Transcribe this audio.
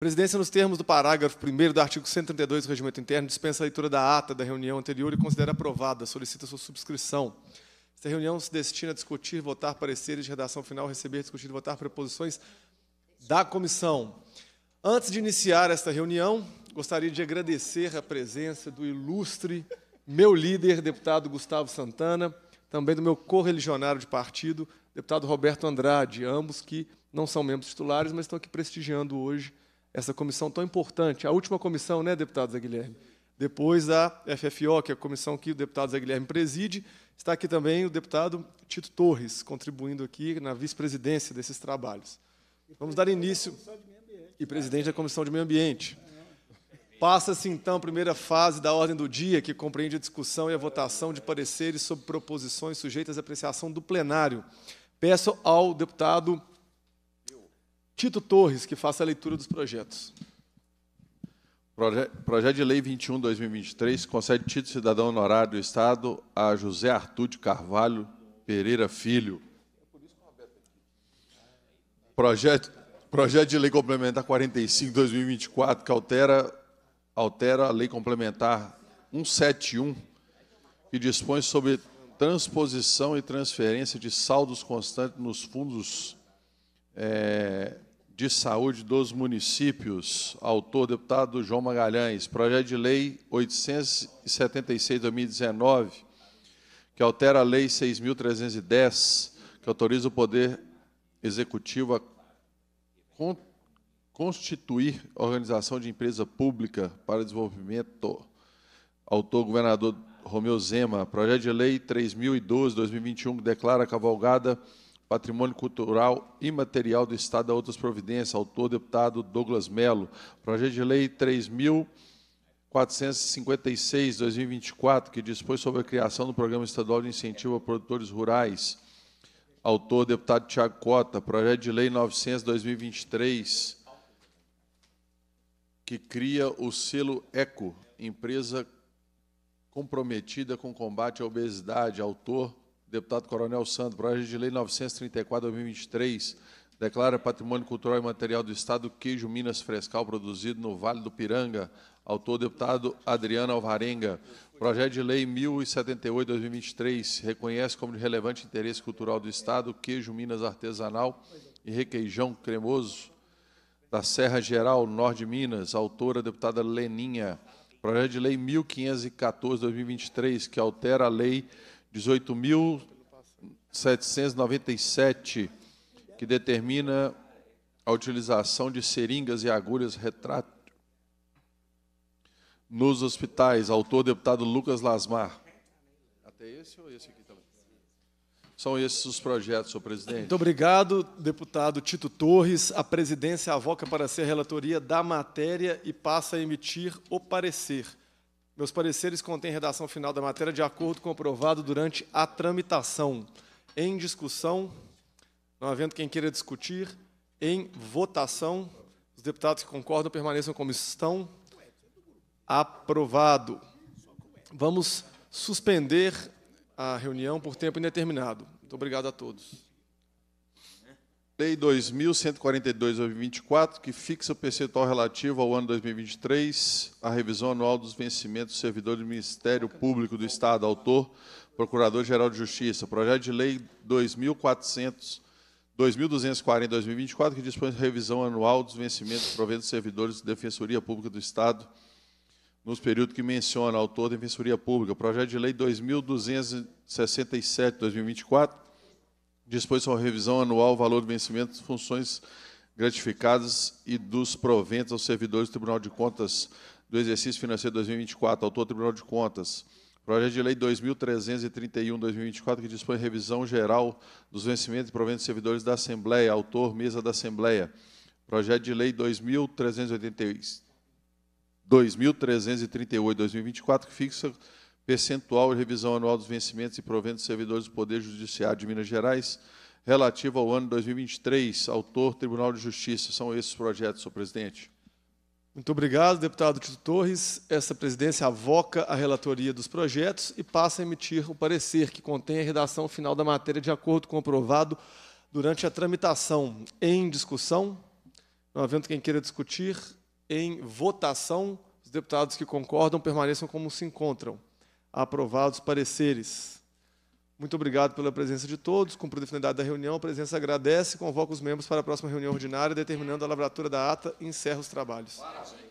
Presidência, nos termos do parágrafo 1 do artigo 132 do Regimento Interno, dispensa a leitura da ata da reunião anterior e considera aprovada. Solicita sua subscrição. Esta reunião se destina a discutir, votar pareceres de redação final, receber, discutir e votar proposições da comissão. Antes de iniciar esta reunião, gostaria de agradecer a presença do ilustre meu líder, deputado Gustavo Santana, também do meu correligionário de partido, deputado Roberto Andrade, ambos que não são membros titulares, mas estão aqui prestigiando hoje essa comissão tão importante, a última comissão, né, deputado Zé Guilherme? Depois da FFO, que é a comissão que o deputado Zé Guilherme preside, está aqui também o deputado Tito Torres, contribuindo aqui na vice-presidência desses trabalhos. Vamos dar início. E presidente da Comissão de Meio Ambiente. Passa-se então a primeira fase da ordem do dia, que compreende a discussão e a votação de pareceres sobre proposições sujeitas à apreciação do plenário. Peço ao deputado Tito Torres, que faça a leitura dos projetos. Proje Projeto de Lei 21-2023 concede título cidadão honorário do Estado a José Artur de Carvalho Pereira Filho. Projeto, projeto de Lei Complementar 45-2024 que altera, altera a Lei Complementar 171, que dispõe sobre transposição e transferência de saldos constantes nos fundos é, de Saúde dos Municípios, autor deputado João Magalhães, projeto de lei 876/2019, que altera a lei 6310, que autoriza o poder executivo a constituir organização de empresa pública para desenvolvimento. Autor governador Romeu Zema, projeto de lei 3012/2021, que declara a cavalgada Patrimônio Cultural Imaterial do Estado da outras providências, autor deputado Douglas Melo. Projeto de Lei 3.456-2024, que dispõe sobre a criação do Programa Estadual de Incentivo a Produtores Rurais. Autor deputado Tiago Cota. Projeto de Lei 900-2023, que cria o selo ECO, empresa comprometida com o combate à obesidade. Autor deputado Coronel Santos, projeto de lei 934-2023, declara patrimônio cultural e material do Estado queijo Minas Frescal produzido no Vale do Piranga. Autor, deputado Adriano Alvarenga. Projeto de lei 1078-2023, reconhece como de relevante interesse cultural do Estado queijo Minas artesanal e requeijão cremoso da Serra Geral, Norte de Minas. Autora, deputada Leninha. Projeto de lei 1514-2023, que altera a lei 18.797, que determina a utilização de seringas e agulhas retrátil nos hospitais. Autor, deputado Lucas Lasmar. Até esse ou esse aqui também? São esses os projetos, senhor presidente. Muito obrigado, deputado Tito Torres. A presidência avoca para ser a relatoria da matéria e passa a emitir o parecer. Meus pareceres contêm redação final da matéria de acordo comprovado durante a tramitação. Em discussão, não havendo quem queira discutir, em votação, os deputados que concordam permaneçam como estão. Aprovado. Vamos suspender a reunião por tempo indeterminado. Muito obrigado a todos. Lei 2142-24, que fixa o percentual relativo ao ano 2023, a revisão anual dos vencimentos do servidor do Ministério Público do Estado, autor, Procurador-Geral de Justiça. Projeto de Lei 2400, 2240-2024, que dispõe de revisão anual dos vencimentos proventos servidores da Defensoria Pública do Estado, nos períodos que menciona, autor, Defensoria Pública. Projeto de Lei 2267-2024, dispôs a revisão anual, valor do vencimento, funções gratificadas e dos proventos aos servidores do Tribunal de Contas do exercício financeiro 2024, autor Tribunal de Contas. Projeto de Lei 2331-2024, que dispõe revisão geral dos vencimentos e proventos servidores da Assembleia, autor Mesa da Assembleia. Projeto de Lei 2338 2024 que fixa percentual de revisão anual dos vencimentos e proventos servidores do Poder Judiciário de Minas Gerais, relativo ao ano 2023. Autor, Tribunal de Justiça. São esses projetos, senhor presidente. Muito obrigado, deputado Tito Torres. Essa presidência avoca a relatoria dos projetos e passa a emitir o parecer que contém a redação final da matéria de acordo com aprovado durante a tramitação. Em discussão, não havendo quem queira discutir, em votação, os deputados que concordam permaneçam como se encontram aprovados pareceres. Muito obrigado pela presença de todos. Cumprida a finalidade da reunião, a presença agradece, convoca os membros para a próxima reunião ordinária, determinando a lavratura da ata e encerra os trabalhos. Parabéns.